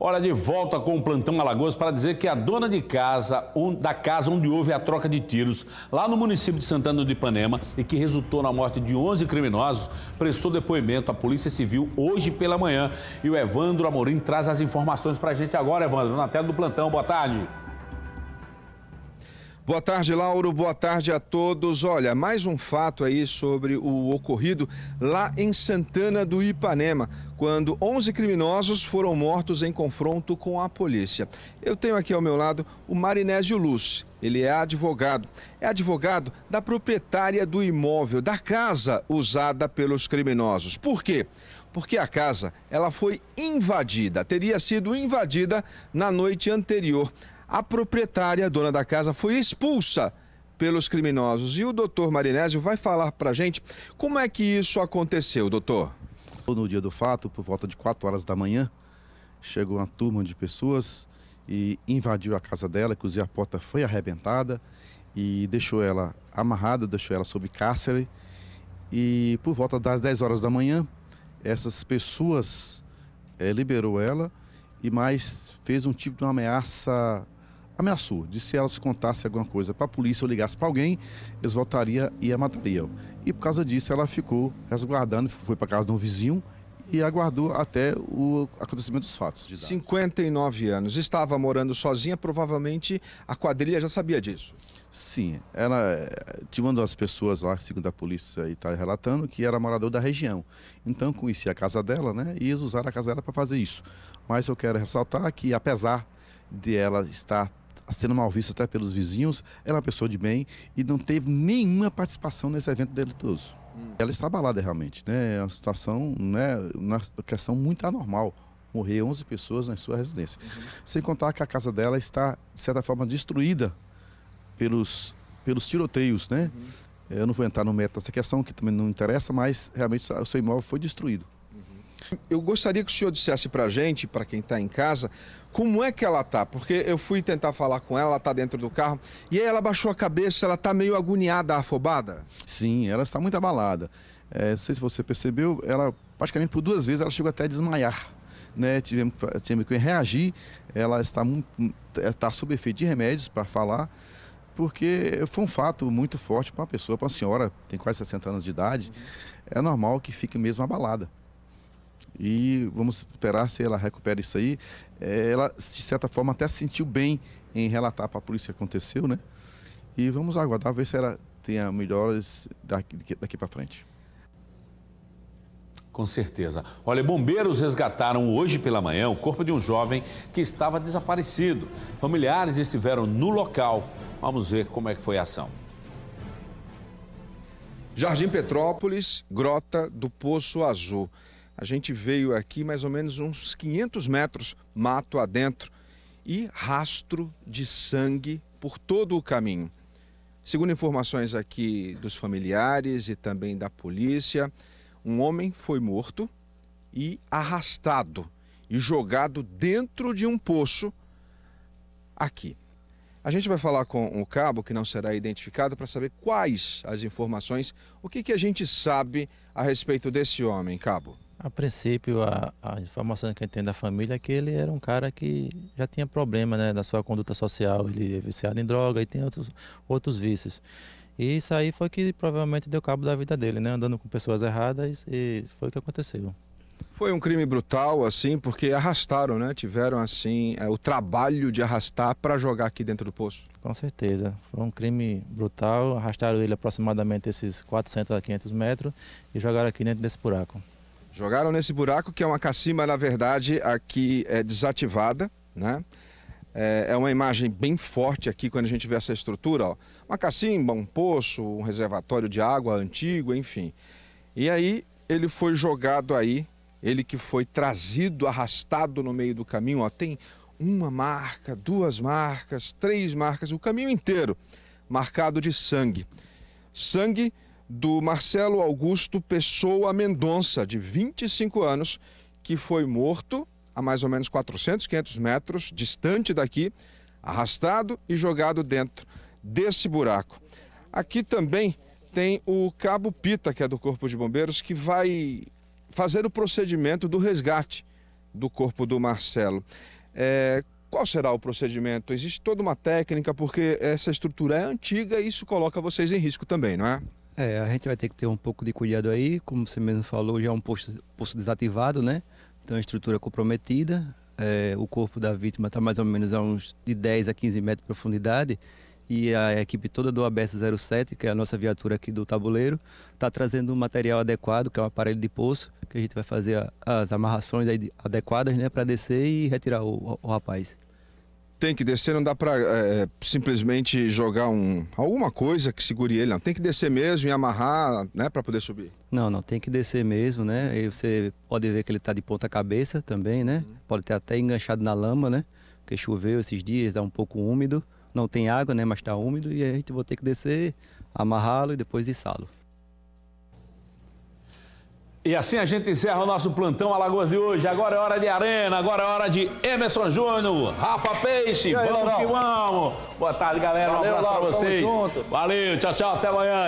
Olha, de volta com o plantão Alagoas para dizer que a dona de casa, um, da casa onde houve a troca de tiros, lá no município de Santana do Ipanema, e que resultou na morte de 11 criminosos, prestou depoimento à Polícia Civil hoje pela manhã. E o Evandro Amorim traz as informações para a gente agora, Evandro, na tela do plantão. Boa tarde. Boa tarde, Lauro. Boa tarde a todos. Olha, mais um fato aí sobre o ocorrido lá em Santana do Ipanema, quando 11 criminosos foram mortos em confronto com a polícia. Eu tenho aqui ao meu lado o Marinésio Luz. Ele é advogado. É advogado da proprietária do imóvel, da casa usada pelos criminosos. Por quê? Porque a casa, ela foi invadida, teria sido invadida na noite anterior a proprietária, a dona da casa, foi expulsa pelos criminosos. E o doutor Marinésio vai falar para gente como é que isso aconteceu, doutor. No dia do fato, por volta de 4 horas da manhã, chegou uma turma de pessoas e invadiu a casa dela, inclusive a porta foi arrebentada e deixou ela amarrada, deixou ela sob cárcere. E por volta das 10 horas da manhã, essas pessoas é, liberou ela e mais fez um tipo de uma ameaça ameaçou, disse se ela se contasse alguma coisa para a polícia ou ligasse para alguém, eles voltariam e a matariam. E por causa disso ela ficou resguardando, foi para casa de um vizinho e aguardou até o acontecimento dos fatos. 59 anos, estava morando sozinha, provavelmente a quadrilha já sabia disso. Sim, ela eh, tinha uma das pessoas lá, segundo a polícia está relatando, que era morador da região. Então conhecia a casa dela, né? E eles usaram a casa dela para fazer isso. Mas eu quero ressaltar que, apesar de ela estar sendo mal vista até pelos vizinhos, ela é uma pessoa de bem e não teve nenhuma participação nesse evento delitoso. Hum. Ela está abalada realmente, né? É uma situação, né, uma questão muito anormal. Morrer 11 pessoas na sua residência. Uhum. Sem contar que a casa dela está, de certa forma, destruída pelos, pelos tiroteios, né? Uhum. Eu não vou entrar no método dessa questão, que também não interessa, mas realmente o seu imóvel foi destruído. Eu gostaria que o senhor dissesse para a gente, para quem está em casa, como é que ela tá? Porque eu fui tentar falar com ela, ela está dentro do carro, e aí ela baixou a cabeça, ela está meio agoniada, afobada? Sim, ela está muito abalada. É, não sei se você percebeu, ela praticamente por duas vezes ela chegou até a desmaiar. Né, tivemos, tivemos que reagir, ela está, muito, está é, sob efeito de remédios para falar, porque foi um fato muito forte para uma pessoa, para uma senhora, tem quase 60 anos de idade, uhum. é normal que fique mesmo abalada. E vamos esperar se ela recupera isso aí. É, ela, de certa forma, até sentiu bem em relatar para a polícia o que aconteceu, né? E vamos aguardar ver se ela tenha melhoras daqui, daqui para frente. Com certeza. Olha, bombeiros resgataram hoje pela manhã o corpo de um jovem que estava desaparecido. Familiares estiveram no local. Vamos ver como é que foi a ação. Jardim Petrópolis, Grota do Poço Azul. A gente veio aqui mais ou menos uns 500 metros mato adentro e rastro de sangue por todo o caminho. Segundo informações aqui dos familiares e também da polícia, um homem foi morto e arrastado e jogado dentro de um poço aqui. A gente vai falar com o cabo, que não será identificado, para saber quais as informações, o que, que a gente sabe a respeito desse homem, cabo. A princípio, a, a informação que eu tenho da família é que ele era um cara que já tinha problema né, na sua conduta social. Ele é viciado em droga e tem outros, outros vícios. E isso aí foi que provavelmente deu cabo da vida dele, né? Andando com pessoas erradas e foi o que aconteceu. Foi um crime brutal, assim, porque arrastaram, né? Tiveram, assim, é, o trabalho de arrastar para jogar aqui dentro do poço. Com certeza. Foi um crime brutal. Arrastaram ele aproximadamente esses 400 a 500 metros e jogaram aqui dentro desse buraco. Jogaram nesse buraco que é uma cacima, na verdade, aqui é desativada, né? É, é uma imagem bem forte aqui quando a gente vê essa estrutura, ó. Uma cacimba, um poço, um reservatório de água antigo, enfim. E aí ele foi jogado aí, ele que foi trazido, arrastado no meio do caminho, ó. Tem uma marca, duas marcas, três marcas, o caminho inteiro marcado de sangue. Sangue do Marcelo Augusto Pessoa Mendonça, de 25 anos, que foi morto a mais ou menos 400, 500 metros distante daqui, arrastado e jogado dentro desse buraco. Aqui também tem o cabo Pita, que é do Corpo de Bombeiros, que vai fazer o procedimento do resgate do corpo do Marcelo. É, qual será o procedimento? Existe toda uma técnica, porque essa estrutura é antiga e isso coloca vocês em risco também, não é? É, a gente vai ter que ter um pouco de cuidado aí, como você mesmo falou, já é um posto, posto desativado, né? Então a estrutura comprometida, é, o corpo da vítima está mais ou menos a uns de 10 a 15 metros de profundidade e a equipe toda do ABS 07, que é a nossa viatura aqui do tabuleiro, está trazendo um material adequado, que é um aparelho de poço, que a gente vai fazer a, as amarrações adequadas né, para descer e retirar o, o rapaz tem que descer, não dá para é, eh, simplesmente jogar um, alguma coisa que segure ele, não. Tem que descer mesmo e amarrar, né, para poder subir. Não, não, tem que descer mesmo, né? E você pode ver que ele está de ponta cabeça também, né? Uhum. Pode ter até enganchado na lama, né? Porque choveu esses dias, dá um pouco úmido. Não tem água, né, mas está úmido e a gente vai ter que descer, amarrá-lo e depois içá-lo. E assim a gente encerra o nosso plantão Alagoas de hoje. Agora é hora de Arena, agora é hora de Emerson Júnior, Rafa Peixe. Aí, vamos que vamos. Boa tarde, galera. Valeu, um abraço para vocês. Valeu, tchau, tchau. Até amanhã.